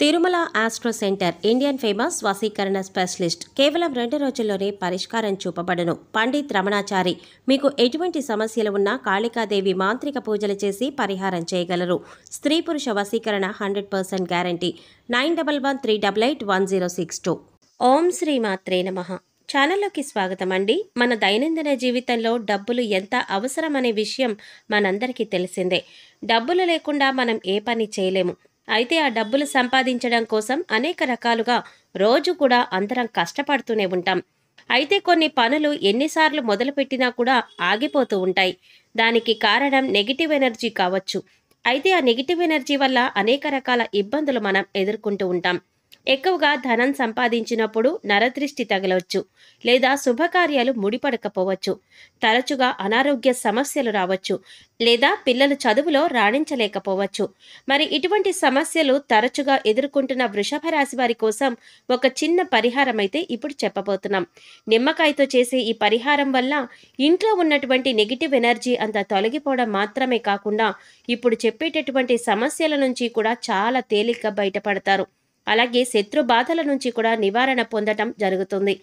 Tirumala astro centre Indian famous వసీకరణ specialist కేవలం రెండు రోజుల్లోనే పరిష్కారం చూపబడను పండిత్ రమణాచారి మీకు ఎటువంటి సమస్యలు ఉన్నా కాళికాదేవి మాంత్రిక పూజలు చేసి పరిహారం చేయగలరు స్త్రీ పురుష వసీకరణ hundred percent guarantee nine double one three double eight one zero six two ఓం శ్రీ మాత్రే నమ ఛానల్లోకి స్వాగతం అండి మన దైనందిన జీవితంలో డబ్బులు ఎంత అవసరం అనే విషయం మనందరికీ తెలిసిందే డబ్బులు లేకుండా మనం ఏ పని చేయలేము అయితే ఆ డబ్బులు సంపాదించడం కోసం అనేక రకాలుగా రోజు కూడా అందరం కష్టపడుతూనే ఉంటాం అయితే కొన్ని పనులు ఎన్నిసార్లు మొదలుపెట్టినా కూడా ఆగిపోతూ ఉంటాయి దానికి కారణం నెగిటివ్ ఎనర్జీ కావచ్చు అయితే ఆ నెగిటివ్ ఎనర్జీ వల్ల అనేక రకాల ఇబ్బందులు మనం ఎదుర్కొంటూ ఉంటాం ఎక్కువగా ధనం సంపాదించినప్పుడు నరదృష్టి తగలవచ్చు లేదా శుభకార్యాలు ముడిపడకపోవచ్చు తరచుగా అనారోగ్య సమస్యలు రావచ్చు లేదా పిల్లలు చదువులో రాణించలేకపోవచ్చు మరి ఇటువంటి సమస్యలు తరచుగా ఎదుర్కొంటున్న వృషభ రాశి వారి కోసం ఒక చిన్న పరిహారం అయితే ఇప్పుడు చెప్పబోతున్నాం నిమ్మకాయతో చేసే ఈ పరిహారం వల్ల ఇంట్లో ఉన్నటువంటి నెగిటివ్ ఎనర్జీ అంత తొలగిపోవడం మాత్రమే కాకుండా ఇప్పుడు చెప్పేటటువంటి సమస్యల నుంచి కూడా చాలా తేలిగ్గా బయటపడతారు అలాగే శత్రు బాధల నుంచి కూడా నివారణ పొందటం జరుగుతుంది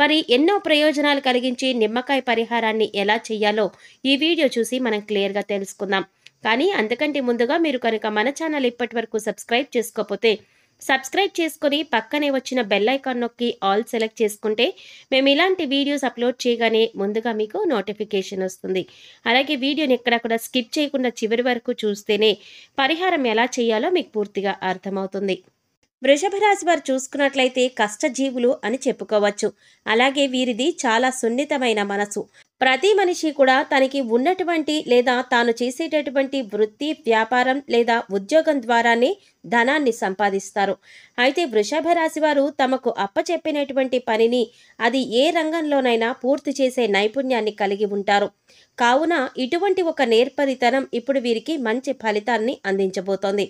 మరి ఎన్నో ప్రయోజనాలు కలిగించి నిమ్మకాయ పరిహారాన్ని ఎలా చేయాలో ఈ వీడియో చూసి మనం క్లియర్గా తెలుసుకుందాం కానీ అంతకంటే ముందుగా మీరు కనుక మన ఛానల్ ఇప్పటి వరకు సబ్స్క్రైబ్ చేసుకోకపోతే సబ్స్క్రైబ్ చేసుకుని పక్కనే వచ్చిన బెల్లైకాన్ నొక్కి ఆల్ సెలెక్ట్ చేసుకుంటే మేము ఇలాంటి వీడియోస్ అప్లోడ్ చేయగానే ముందుగా మీకు నోటిఫికేషన్ వస్తుంది అలాగే వీడియోని ఎక్కడక్కడ స్కిప్ చేయకుండా చివరి వరకు చూస్తేనే పరిహారం ఎలా చేయాలో మీకు పూర్తిగా అర్థమవుతుంది వృషభ రాశి వారు చూసుకున్నట్లయితే కష్టజీవులు అని చెప్పుకోవచ్చు అలాగే వీరిది చాలా సున్నితమైన మనసు ప్రతి మనిషి కూడా తనకి ఉన్నటువంటి లేదా తాను చేసేటటువంటి వృత్తి వ్యాపారం లేదా ఉద్యోగం ద్వారానే ధనాన్ని సంపాదిస్తారు అయితే వృషభ రాశి వారు తమకు అప్పచెప్పినటువంటి పనిని అది ఏ రంగంలోనైనా పూర్తి చేసే నైపుణ్యాన్ని కలిగి ఉంటారు కావున ఇటువంటి ఒక నేర్పరితనం ఇప్పుడు వీరికి మంచి ఫలితాన్ని అందించబోతోంది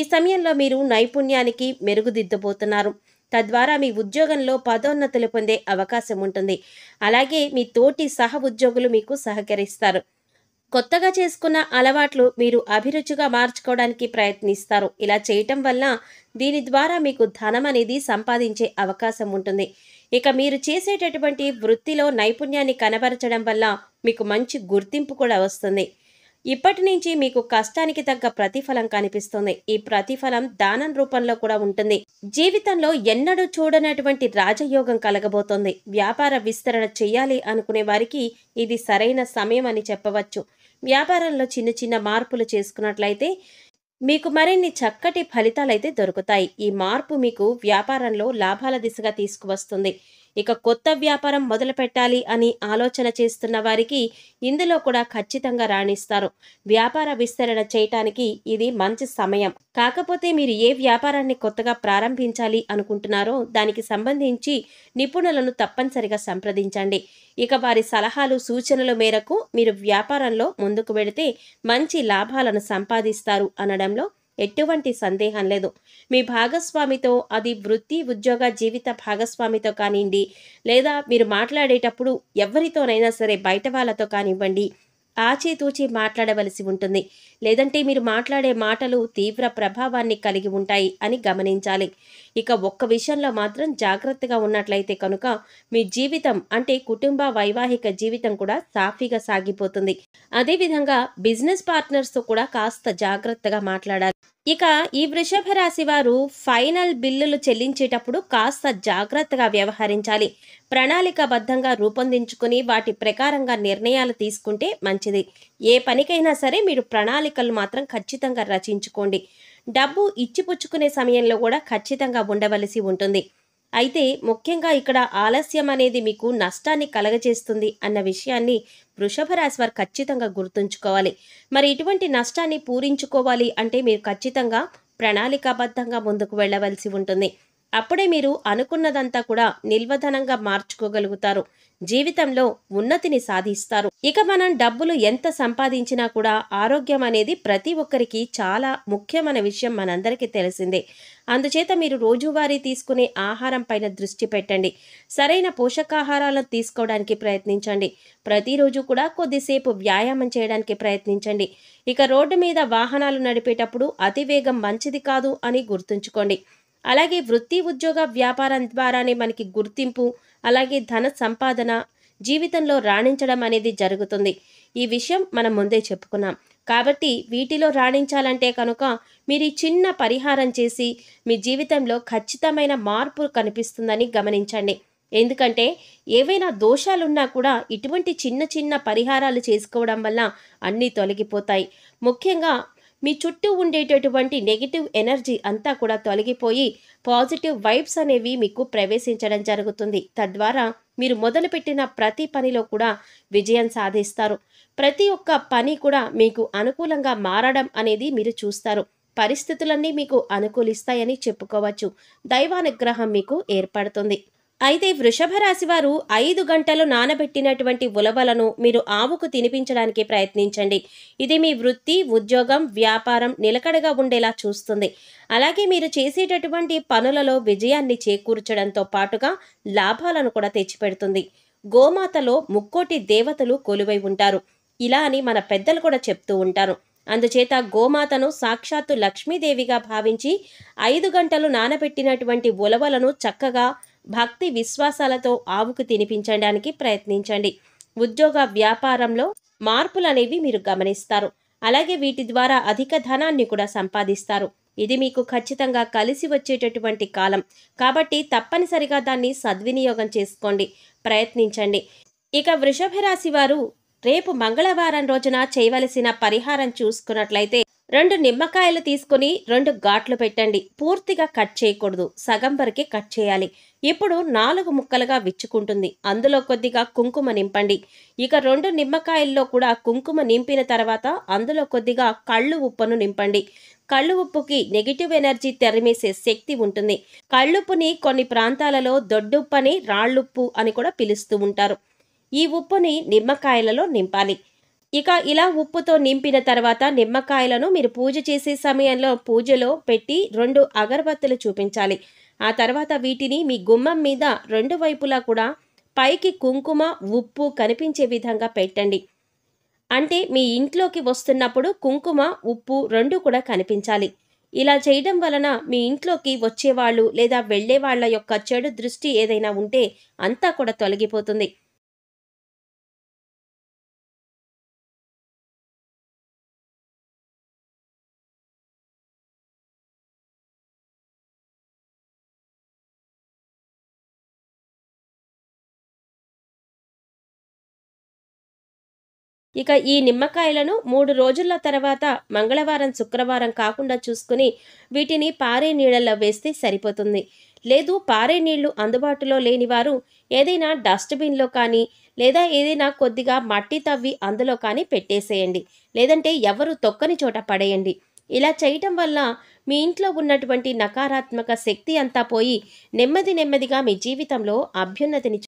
ఈ సమయంలో మీరు నైపుణ్యానికి మెరుగుదిద్దబోతున్నారు తద్వారా మీ ఉద్యోగంలో పదోన్నతులు పొందే అవకాశం ఉంటుంది అలాగే మీ తోటి సహ ఉద్యోగులు మీకు సహకరిస్తారు కొత్తగా చేసుకున్న అలవాట్లు మీరు అభిరుచిగా మార్చుకోవడానికి ప్రయత్నిస్తారు ఇలా చేయటం వల్ల దీని ద్వారా మీకు ధనం అనేది సంపాదించే అవకాశం ఉంటుంది ఇక మీరు చేసేటటువంటి వృత్తిలో నైపుణ్యాన్ని కనబరచడం వల్ల మీకు మంచి గుర్తింపు కూడా వస్తుంది ఇప్పటి నుంచి మీకు కష్టానికి తగ్గ ప్రతిఫలం కనిపిస్తుంది ఈ ప్రతిఫలం దానం రూపంలో కూడా ఉంటుంది జీవితంలో ఎన్నడూ చూడనటువంటి రాజయోగం కలగబోతోంది వ్యాపార విస్తరణ చేయాలి అనుకునే వారికి ఇది సరైన సమయం అని చెప్పవచ్చు వ్యాపారంలో చిన్న చిన్న మార్పులు చేసుకున్నట్లయితే మీకు మరిన్ని చక్కటి ఫలితాలైతే దొరుకుతాయి ఈ మార్పు మీకు వ్యాపారంలో లాభాల దిశగా తీసుకువస్తుంది ఇక కొత్త వ్యాపారం మొదలు పెట్టాలి అని ఆలోచన చేస్తున్న వారికి ఇందులో కూడా ఖచ్చితంగా రాణిస్తారు వ్యాపార విస్తరణ చేయటానికి ఇది మంచి సమయం కాకపోతే మీరు ఏ వ్యాపారాన్ని కొత్తగా ప్రారంభించాలి అనుకుంటున్నారో దానికి సంబంధించి నిపుణులను తప్పనిసరిగా సంప్రదించండి ఇక వారి సలహాలు సూచనల మేరకు మీరు వ్యాపారంలో ముందుకు వెళితే మంచి లాభాలను సంపాదిస్తారు అనడంలో ఎటువంటి సందేహం లేదు మీ భాగస్వామితో అది వృత్తి ఉద్యోగ జీవిత భాగస్వామితో కానివ్వండి లేదా మీరు మాట్లాడేటప్పుడు ఎవరితోనైనా సరే బయట వాళ్ళతో కానివ్వండి ఆచితూచి మాట్లాడవలసి ఉంటుంది లేదంటే మీరు మాట్లాడే మాటలు తీవ్ర ప్రభావాన్ని కలిగి ఉంటాయి అని గమనించాలి ఇక ఒక్క విషయంలో మాత్రం జాగ్రత్తగా ఉన్నట్లయితే కనుక మీ జీవితం అంటే కుటుంబ వైవాహిక జీవితం కూడా సాఫీగా సాగిపోతుంది అదేవిధంగా బిజినెస్ పార్ట్నర్స్తో కూడా కాస్త జాగ్రత్తగా మాట్లాడాలి ఇక ఈ వృషభ రాశి వారు ఫైనల్ బిల్లులు చెల్లించేటప్పుడు కాస్త జాగ్రత్తగా వ్యవహరించాలి ప్రణాళికబద్ధంగా రూపొందించుకుని వాటి ప్రకారంగా నిర్ణయాలు తీసుకుంటే మంచిది ఏ పనికైనా సరే మీరు ప్రణాళికలు మాత్రం ఖచ్చితంగా రచించుకోండి డబ్బు ఇచ్చిపుచ్చుకునే సమయంలో కూడా ఖచ్చితంగా ఉండవలసి ఉంటుంది అయితే ముఖ్యంగా ఇక్కడ ఆలస్యం అనేది మీకు నష్టాన్ని కలగజేస్తుంది అన్న విషయాన్ని వృషభ రాశి వారు ఖచ్చితంగా గుర్తుంచుకోవాలి మరి ఇటువంటి నష్టాన్ని పూరించుకోవాలి అంటే మీరు ఖచ్చితంగా ప్రణాళికాబద్ధంగా ముందుకు వెళ్ళవలసి ఉంటుంది అప్పుడే మీరు అనుకున్నదంతా కూడా నిల్వధనంగా మార్చుకోగలుగుతారు జీవితంలో ఉన్నతిని సాధిస్తారు ఇక మనం డబ్బులు ఎంత సంపాదించినా కూడా ఆరోగ్యం అనేది ప్రతి ఒక్కరికి చాలా ముఖ్యమైన విషయం మనందరికీ తెలిసిందే అందుచేత మీరు రోజువారీ తీసుకునే ఆహారం పైన దృష్టి పెట్టండి సరైన పోషకాహారాలను తీసుకోవడానికి ప్రయత్నించండి ప్రతిరోజు కూడా కొద్దిసేపు వ్యాయామం చేయడానికి ప్రయత్నించండి ఇక రోడ్డు మీద వాహనాలు నడిపేటప్పుడు అతివేగం మంచిది కాదు అని గుర్తుంచుకోండి అలాగే వృత్తి ఉద్యోగ వ్యాపారం ద్వారానే మనకి గుర్తింపు అలాగే ధన సంపాదన జీవితంలో రాణించడం అనేది జరుగుతుంది ఈ విషయం మనం ముందే చెప్పుకున్నాం కాబట్టి వీటిలో రాణించాలంటే కనుక మీరు ఈ చిన్న పరిహారం చేసి మీ జీవితంలో ఖచ్చితమైన మార్పు కనిపిస్తుందని గమనించండి ఎందుకంటే ఏవైనా దోషాలున్నా కూడా ఇటువంటి చిన్న చిన్న పరిహారాలు చేసుకోవడం వల్ల అన్నీ తొలగిపోతాయి ముఖ్యంగా మీ చుట్టూ ఉండేటటువంటి నెగిటివ్ ఎనర్జీ అంతా కూడా తొలగిపోయి పాజిటివ్ వైబ్స్ అనేవి మీకు ప్రవేశించడం జరుగుతుంది తద్వారా మీరు మొదలుపెట్టిన ప్రతి పనిలో కూడా విజయం సాధిస్తారు ప్రతి ఒక్క పని కూడా మీకు అనుకూలంగా మారడం అనేది మీరు చూస్తారు పరిస్థితులన్నీ మీకు అనుకూలిస్తాయని చెప్పుకోవచ్చు దైవానుగ్రహం మీకు ఏర్పడుతుంది అయితే వృషభ రాశి వారు ఐదు గంటలు నానబెట్టినటువంటి ఉలవలను మీరు ఆవుకు తినిపించడానికి ప్రయత్నించండి ఇది మీ వృత్తి ఉద్యోగం వ్యాపారం నిలకడగా ఉండేలా చూస్తుంది అలాగే మీరు చేసేటటువంటి పనులలో విజయాన్ని చేకూర్చడంతో పాటుగా లాభాలను కూడా తెచ్చిపెడుతుంది గోమాతలో ముక్కోటి దేవతలు కొలువై ఉంటారు ఇలా అని మన పెద్దలు కూడా చెప్తూ ఉంటారు అందుచేత గోమాతను సాక్షాత్తు లక్ష్మీదేవిగా భావించి ఐదు గంటలు నానబెట్టినటువంటి ఉలవలను చక్కగా భక్తి విశ్వాసాలతో ఆవుకు తినిపించడానికి ప్రయత్నించండి ఉద్యోగ వ్యాపారంలో మార్పులు అనేవి మీరు గమనిస్తారు అలాగే వీటి ద్వారా అధిక ధనాన్ని కూడా సంపాదిస్తారు ఇది మీకు ఖచ్చితంగా కలిసి వచ్చేటటువంటి కాలం కాబట్టి తప్పనిసరిగా దాన్ని సద్వినియోగం చేసుకోండి ప్రయత్నించండి ఇక వృషభ రాశి వారు రేపు మంగళవారం రోజున చేయవలసిన పరిహారం చూసుకున్నట్లయితే రెండు నిమ్మకాయలు తీసుకుని రెండు ఘాట్లు పెట్టండి పూర్తిగా కట్ చేయకూడదు సగం వరకే కట్ చేయాలి ఇప్పుడు నాలుగు ముక్కలుగా విచ్చుకుంటుంది అందులో కొద్దిగా కుంకుమ నింపండి ఇక రెండు నిమ్మకాయల్లో కూడా కుంకుమ నింపిన తర్వాత అందులో కొద్దిగా కళ్ళు ఉప్పును నింపండి కళ్ళు ఉప్పుకి నెగిటివ్ ఎనర్జీ తెరమేసే శక్తి ఉంటుంది కళ్ళుప్పుని కొన్ని ప్రాంతాలలో దొడ్డుప్పని రాళ్ళుప్పు అని కూడా పిలుస్తూ ఉంటారు ఈ ఉప్పుని నిమ్మకాయలలో నింపాలి ఇక ఇలా ఉప్పుతో నింపిన తర్వాత నిమ్మకాయలను మీరు పూజ చేసే సమయంలో పూజలో పెట్టి రెండు అగరబత్తులు చూపించాలి ఆ తర్వాత వీటిని మీ గుమ్మం మీద రెండు వైపులా కూడా పైకి కుంకుమ ఉప్పు కనిపించే విధంగా పెట్టండి అంటే మీ ఇంట్లోకి వస్తున్నప్పుడు కుంకుమ ఉప్పు రెండు కూడా కనిపించాలి ఇలా చేయడం వలన మీ ఇంట్లోకి వచ్చేవాళ్ళు లేదా వెళ్ళే వాళ్ళ యొక్క చెడు దృష్టి ఏదైనా ఉంటే అంతా కూడా తొలగిపోతుంది ఇక ఈ నిమ్మకాయలను మూడు రోజుల తర్వాత మంగళవారం శుక్రవారం కాకుండా చూసుకుని వీటిని పారే నీళ్ళల్లో వేస్తే సరిపోతుంది లేదు పారే నీళ్లు అందుబాటులో లేని వారు ఏదైనా డస్ట్బిన్లో కానీ లేదా ఏదైనా కొద్దిగా మట్టి తవ్వి అందులో కానీ పెట్టేసేయండి లేదంటే ఎవరు తొక్కని చోట పడేయండి ఇలా చేయటం వల్ల మీ ఇంట్లో ఉన్నటువంటి నకారాత్మక శక్తి అంతా పోయి నెమ్మది నెమ్మదిగా మీ జీవితంలో అభ్యున్నతిని